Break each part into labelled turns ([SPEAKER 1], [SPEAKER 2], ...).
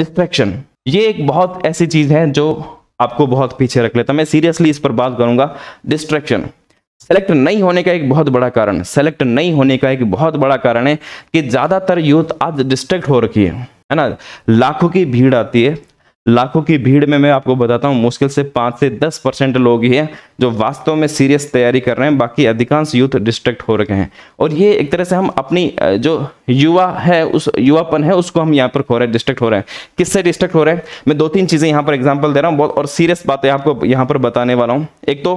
[SPEAKER 1] distraction ये एक बहुत ऐसी चीज़ है जो आपको बहुत पीछे रख लेता मैं सीरियसली इस पर बात करूंगा डिस्ट्रैक्शन सेलेक्ट नहीं होने का एक बहुत बड़ा कारण सेलेक्ट नहीं होने का एक बहुत बड़ा कारण है कि ज़्यादातर यूथ आज डिस्ट्रैक्ट हो रखी है है ना लाखों की भीड़ आती है लाखों की भीड़ में मैं आपको बताता हूँ मुश्किल से पाँच से दस परसेंट लोग ही हैं जो वास्तव में सीरियस तैयारी कर रहे हैं बाकी अधिकांश यूथ डिस्ट्रैक्ट हो रखे हैं और ये एक तरह से हम अपनी जो युवा है उस युवापन है उसको हम यहाँ पर खो रहे हैं डिस्ट्रैक्ट हो रहे हैं किससे डिस्ट्रैक्ट हो रहे हैं मैं दो तीन चीज़ें यहाँ पर एग्जाम्पल दे रहा हूँ बहुत और सीरियस बातें आपको यहाँ पर बताने वाला हूँ एक तो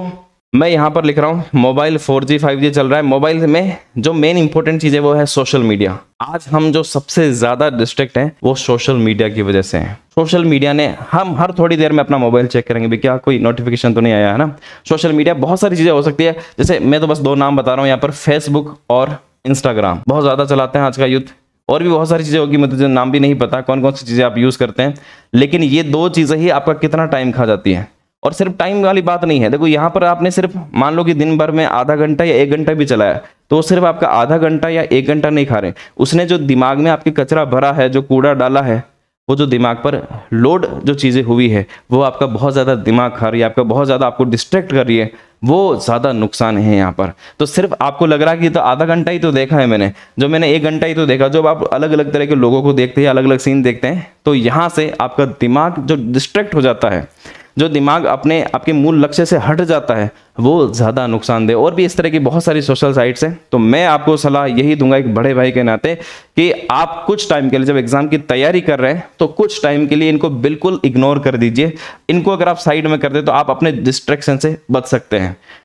[SPEAKER 1] मैं यहाँ पर लिख रहा हूँ मोबाइल 4G 5G चल रहा है मोबाइल में जो मेन इंपॉर्टेंट चीज़ है वो है सोशल मीडिया आज हम जो सबसे ज़्यादा डिस्ट्रिक्ट हैं वो सोशल मीडिया की वजह से हैं सोशल मीडिया ने हम हर थोड़ी देर में अपना मोबाइल चेक करेंगे भी क्या कोई नोटिफिकेशन तो नहीं आया है ना सोशल मीडिया बहुत सारी चीज़ें हो सकती है जैसे मैं तो बस दो नाम बता रहा हूँ यहाँ पर फेसबुक और इंस्टाग्राम बहुत ज़्यादा चलाते हैं आज का यूथ और भी बहुत सारी चीज़ें होगी मैं तुझे तो नाम भी नहीं पता कौन कौन सी चीज़ें आप यूज़ करते हैं लेकिन ये दो चीज़ें ही आपका कितना टाइम खा जाती है और सिर्फ टाइम वाली बात नहीं है देखो यहाँ पर आपने सिर्फ मान लो कि दिन भर में आधा घंटा या एक घंटा भी चलाया तो सिर्फ आपका आधा घंटा या एक घंटा नहीं खा रहे उसने जो दिमाग में आपके कचरा भरा है जो कूड़ा डाला है वो जो दिमाग पर लोड जो चीज़ें हुई है वो आपका बहुत ज़्यादा दिमाग खा रही है आपका बहुत ज़्यादा आपको डिस्ट्रैक्ट कर रही है वो ज़्यादा नुकसान है यहाँ पर तो सिर्फ आपको लग रहा है कि तो आधा घंटा ही तो देखा है मैंने जो मैंने एक घंटा ही तो देखा जब आप अलग अलग तरह के लोगों को देखते हैं अलग अलग सीन देखते हैं तो यहाँ से आपका दिमाग जो डिस्ट्रैक्ट हो जाता है जो दिमाग अपने आपके मूल लक्ष्य से हट जाता है वो ज़्यादा नुकसान दे और भी इस तरह की बहुत सारी सोशल साइट्स हैं तो मैं आपको सलाह यही दूंगा एक बड़े भाई के नाते कि आप कुछ टाइम के लिए जब एग्ज़ाम की तैयारी कर रहे हैं तो कुछ टाइम के लिए इनको बिल्कुल इग्नोर कर दीजिए इनको अगर आप साइड में कर दें तो आप अपने डिस्ट्रैक्शन से बच सकते हैं